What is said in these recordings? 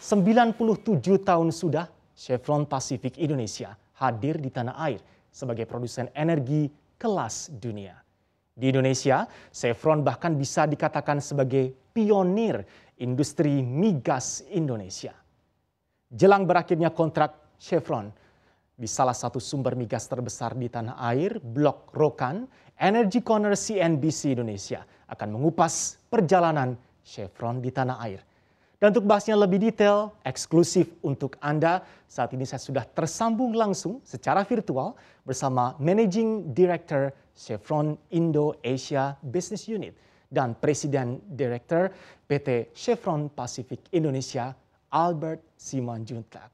97 tahun sudah Chevron Pacific Indonesia hadir di tanah air sebagai produsen energi kelas dunia. Di Indonesia, Chevron bahkan bisa dikatakan sebagai pionir industri migas Indonesia. Jelang berakhirnya kontrak Chevron di salah satu sumber migas terbesar di tanah air, Blok Rokan, Energy Corner CNBC Indonesia akan mengupas perjalanan Chevron di tanah air dan untuk bahasnya lebih detail, eksklusif untuk Anda, saat ini saya sudah tersambung langsung secara virtual bersama Managing Director Chevron Indo Asia Business Unit dan Presiden Director PT Chevron Pacific Indonesia, Albert Simon Junta.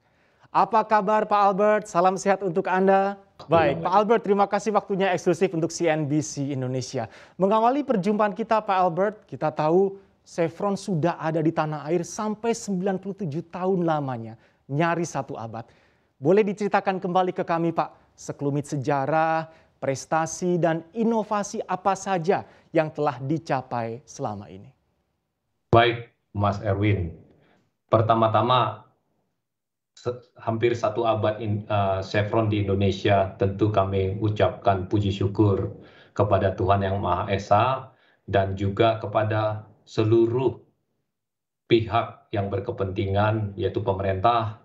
Apa kabar Pak Albert? Salam sehat untuk Anda. Baik, Pak Albert, terima kasih waktunya eksklusif untuk CNBC Indonesia. Mengawali perjumpaan kita, Pak Albert, kita tahu Chevron sudah ada di tanah air sampai 97 tahun lamanya, nyaris satu abad. Boleh diceritakan kembali ke kami Pak, sekelumit sejarah, prestasi, dan inovasi apa saja yang telah dicapai selama ini? Baik, Mas Erwin. Pertama-tama, hampir satu abad in, uh, Chevron di Indonesia, tentu kami ucapkan puji syukur kepada Tuhan Yang Maha Esa dan juga kepada seluruh pihak yang berkepentingan yaitu pemerintah,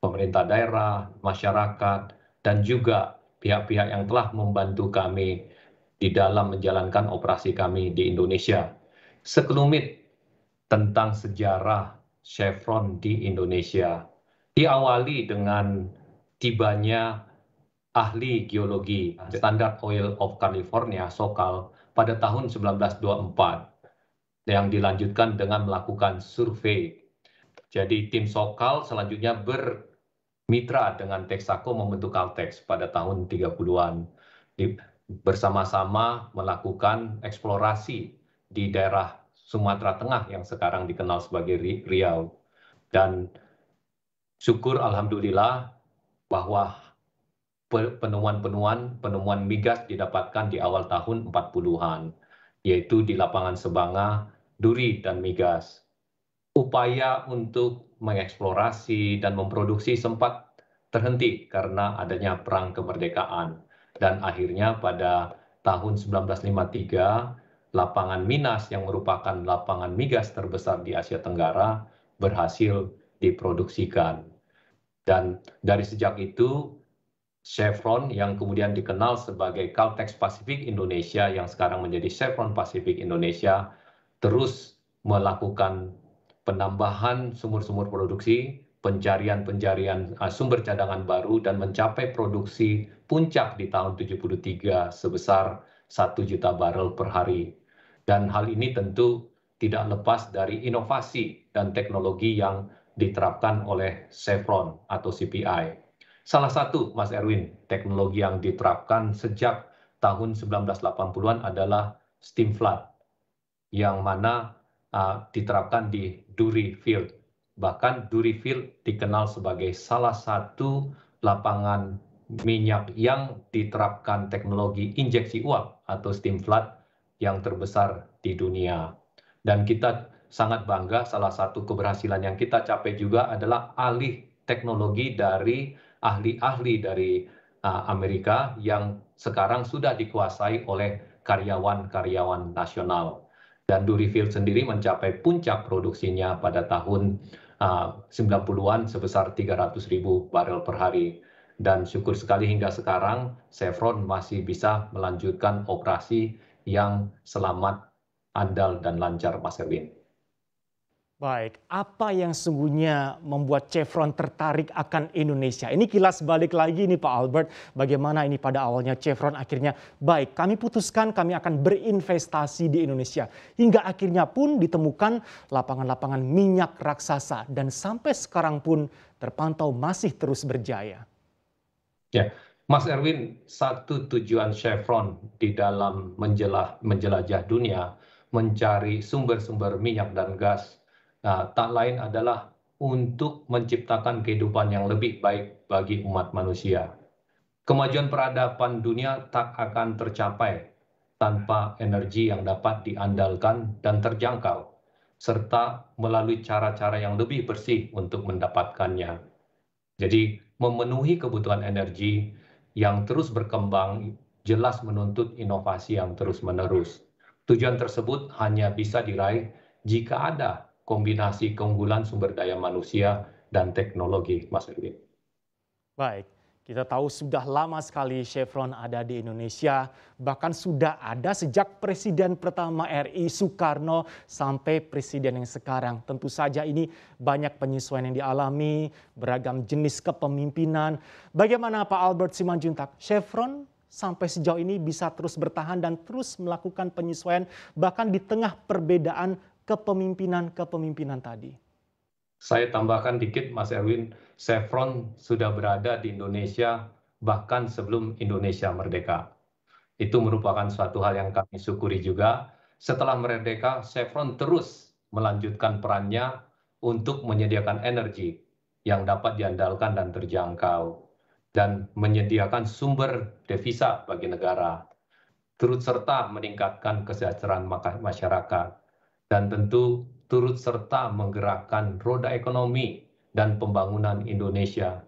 pemerintah daerah, masyarakat, dan juga pihak-pihak yang telah membantu kami di dalam menjalankan operasi kami di Indonesia. Sekelumit tentang sejarah Chevron di Indonesia. Diawali dengan tibanya ahli geologi Standard Oil of California, SoCal, pada tahun 1924 yang dilanjutkan dengan melakukan survei. Jadi tim Sokal selanjutnya bermitra dengan Texaco membentuk Caltex pada tahun 30-an. Bersama-sama melakukan eksplorasi di daerah Sumatera Tengah yang sekarang dikenal sebagai Riau. Dan syukur Alhamdulillah bahwa penemuan-penemuan penemuan migas didapatkan di awal tahun 40-an yaitu di lapangan Sebanga, Duri, dan Migas. Upaya untuk mengeksplorasi dan memproduksi sempat terhenti karena adanya Perang Kemerdekaan. Dan akhirnya pada tahun 1953, lapangan Minas yang merupakan lapangan migas terbesar di Asia Tenggara berhasil diproduksikan. Dan dari sejak itu, Chevron yang kemudian dikenal sebagai Caltex Pacific Indonesia yang sekarang menjadi Chevron Pacific Indonesia terus melakukan penambahan sumur-sumur produksi, pencarian-pencarian uh, sumber cadangan baru dan mencapai produksi puncak di tahun 73 sebesar 1 juta barel per hari. Dan hal ini tentu tidak lepas dari inovasi dan teknologi yang diterapkan oleh Chevron atau CPI Salah satu, Mas Erwin, teknologi yang diterapkan sejak tahun 1980-an adalah steam flood, yang mana uh, diterapkan di Duri Field. Bahkan Duri Field dikenal sebagai salah satu lapangan minyak yang diterapkan teknologi injeksi uap atau steam flood yang terbesar di dunia. Dan kita sangat bangga salah satu keberhasilan yang kita capai juga adalah alih teknologi dari ahli-ahli dari uh, Amerika yang sekarang sudah dikuasai oleh karyawan-karyawan nasional. Dan Durifield sendiri mencapai puncak produksinya pada tahun uh, 90-an sebesar 300 ribu barel per hari. Dan syukur sekali hingga sekarang Chevron masih bisa melanjutkan operasi yang selamat, andal, dan lancar, Mas Erwin. Baik, apa yang sungguhnya membuat Chevron tertarik akan Indonesia? Ini kilas balik lagi nih Pak Albert, bagaimana ini pada awalnya Chevron akhirnya baik. Kami putuskan kami akan berinvestasi di Indonesia. Hingga akhirnya pun ditemukan lapangan-lapangan minyak raksasa dan sampai sekarang pun terpantau masih terus berjaya. Ya, Mas Erwin, satu tujuan Chevron di dalam menjelajah, menjelajah dunia mencari sumber-sumber minyak dan gas Nah, tak lain adalah untuk menciptakan kehidupan yang lebih baik bagi umat manusia. Kemajuan peradaban dunia tak akan tercapai tanpa energi yang dapat diandalkan dan terjangkau, serta melalui cara-cara yang lebih bersih untuk mendapatkannya. Jadi, memenuhi kebutuhan energi yang terus berkembang jelas menuntut inovasi yang terus-menerus. Tujuan tersebut hanya bisa diraih jika ada kombinasi keunggulan sumber daya manusia dan teknologi, Mas Erwin. Baik, kita tahu sudah lama sekali Chevron ada di Indonesia, bahkan sudah ada sejak Presiden pertama RI Soekarno sampai Presiden yang sekarang. Tentu saja ini banyak penyesuaian yang dialami, beragam jenis kepemimpinan. Bagaimana Pak Albert Simanjuntak, Chevron sampai sejauh ini bisa terus bertahan dan terus melakukan penyesuaian bahkan di tengah perbedaan kepemimpinan-kepemimpinan tadi. Saya tambahkan dikit Mas Erwin, Chevron sudah berada di Indonesia bahkan sebelum Indonesia merdeka. Itu merupakan suatu hal yang kami syukuri juga. Setelah merdeka, Chevron terus melanjutkan perannya untuk menyediakan energi yang dapat diandalkan dan terjangkau dan menyediakan sumber devisa bagi negara, turut serta meningkatkan kesejahteraan masyarakat dan tentu turut serta menggerakkan roda ekonomi dan pembangunan Indonesia.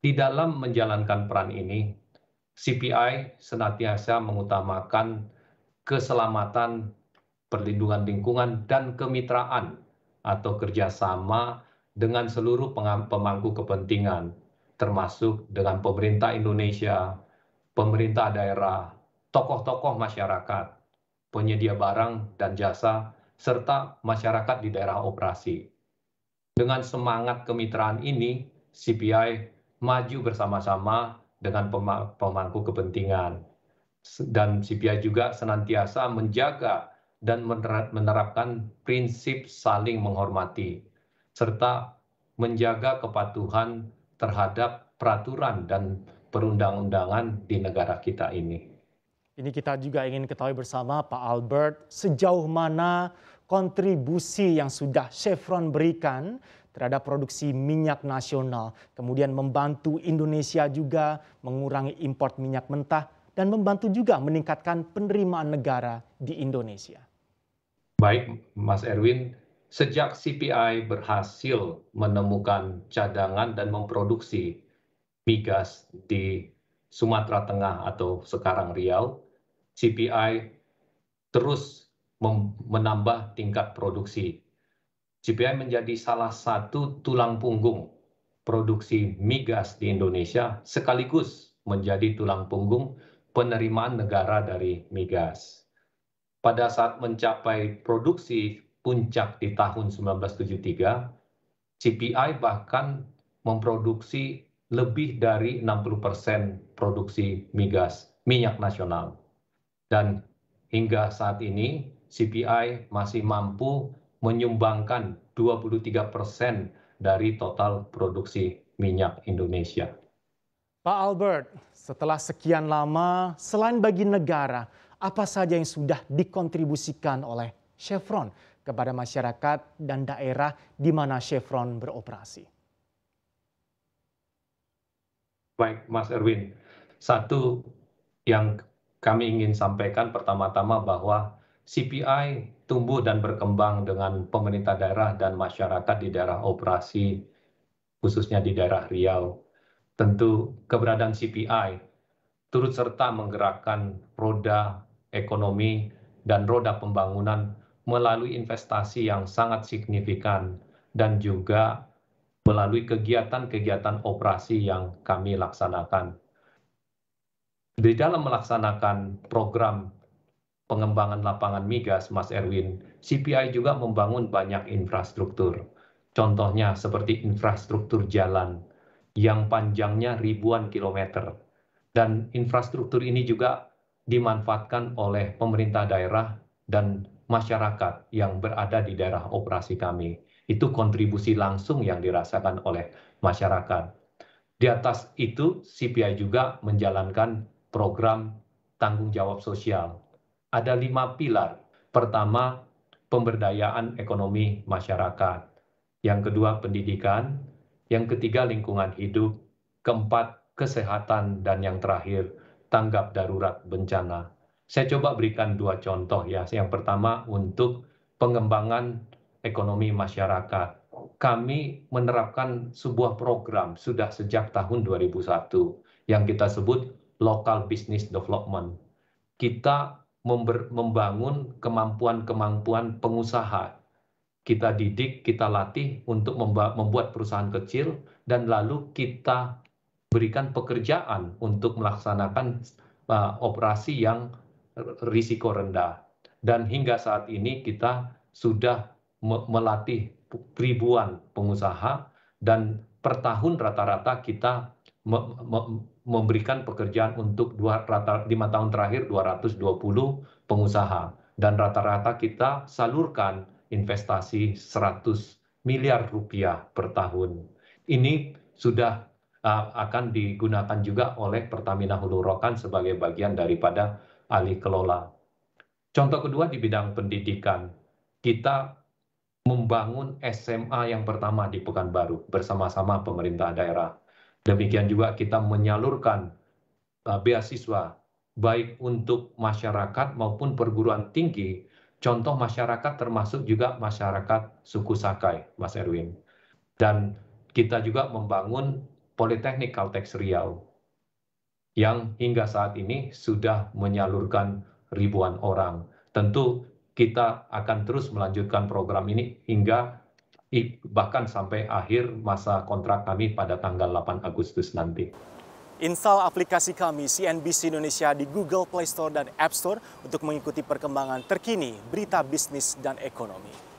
Di dalam menjalankan peran ini, CPI senantiasa mengutamakan keselamatan, perlindungan lingkungan, dan kemitraan atau kerjasama dengan seluruh pemangku kepentingan, termasuk dengan pemerintah Indonesia, pemerintah daerah, tokoh-tokoh masyarakat, penyedia barang dan jasa, serta masyarakat di daerah operasi. Dengan semangat kemitraan ini, CPI maju bersama-sama dengan pemangku kepentingan. Dan CPI juga senantiasa menjaga dan menerapkan prinsip saling menghormati, serta menjaga kepatuhan terhadap peraturan dan perundang-undangan di negara kita ini. Ini kita juga ingin ketahui bersama Pak Albert sejauh mana kontribusi yang sudah Chevron berikan terhadap produksi minyak nasional, kemudian membantu Indonesia juga mengurangi impor minyak mentah dan membantu juga meningkatkan penerimaan negara di Indonesia. Baik, Mas Erwin, sejak CPI berhasil menemukan cadangan dan memproduksi migas di Sumatera Tengah atau sekarang Riau, CPI terus menambah tingkat produksi. CPI menjadi salah satu tulang punggung produksi migas di Indonesia sekaligus menjadi tulang punggung penerimaan negara dari migas. Pada saat mencapai produksi puncak di tahun 1973, CPI bahkan memproduksi lebih dari 60% produksi migas minyak nasional dan hingga saat ini cpi masih mampu menyumbangkan 23 persen dari total produksi minyak Indonesia. Pak Albert, setelah sekian lama, selain bagi negara, apa saja yang sudah dikontribusikan oleh Chevron kepada masyarakat dan daerah di mana Chevron beroperasi? Baik, Mas Erwin. Satu yang kami ingin sampaikan pertama-tama bahwa CPI tumbuh dan berkembang dengan pemerintah daerah dan masyarakat di daerah operasi, khususnya di daerah Riau. Tentu keberadaan CPI turut serta menggerakkan roda ekonomi dan roda pembangunan melalui investasi yang sangat signifikan dan juga melalui kegiatan-kegiatan operasi yang kami laksanakan di dalam melaksanakan program pengembangan lapangan migas, Mas Erwin, CPI juga membangun banyak infrastruktur. Contohnya seperti infrastruktur jalan yang panjangnya ribuan kilometer. Dan infrastruktur ini juga dimanfaatkan oleh pemerintah daerah dan masyarakat yang berada di daerah operasi kami. Itu kontribusi langsung yang dirasakan oleh masyarakat. Di atas itu, CPI juga menjalankan program tanggung jawab sosial. Ada lima pilar. Pertama, pemberdayaan ekonomi masyarakat. Yang kedua, pendidikan. Yang ketiga, lingkungan hidup. Keempat, kesehatan. Dan yang terakhir, tanggap darurat bencana. Saya coba berikan dua contoh ya. Yang pertama, untuk pengembangan ekonomi masyarakat. Kami menerapkan sebuah program sudah sejak tahun 2001 yang kita sebut local business development. Kita membangun kemampuan-kemampuan pengusaha. Kita didik, kita latih untuk membuat perusahaan kecil, dan lalu kita berikan pekerjaan untuk melaksanakan uh, operasi yang risiko rendah. Dan hingga saat ini kita sudah me melatih ribuan pengusaha dan per tahun rata-rata kita memberikan pekerjaan untuk dua, rata, lima tahun terakhir 220 pengusaha. Dan rata-rata kita salurkan investasi 100 miliar rupiah per tahun. Ini sudah uh, akan digunakan juga oleh Pertamina Hulu Rokan sebagai bagian daripada alih kelola. Contoh kedua di bidang pendidikan. Kita membangun SMA yang pertama di Pekanbaru bersama-sama pemerintah daerah. Demikian juga kita menyalurkan uh, beasiswa baik untuk masyarakat maupun perguruan tinggi. Contoh masyarakat termasuk juga masyarakat suku Sakai, Mas Erwin. Dan kita juga membangun Politeknik kaltex Riau yang hingga saat ini sudah menyalurkan ribuan orang. Tentu kita akan terus melanjutkan program ini hingga bahkan sampai akhir masa kontrak kami pada tanggal 8 Agustus nanti. Install aplikasi kami CNBC Indonesia di Google Play Store dan App Store untuk mengikuti perkembangan terkini berita bisnis dan ekonomi.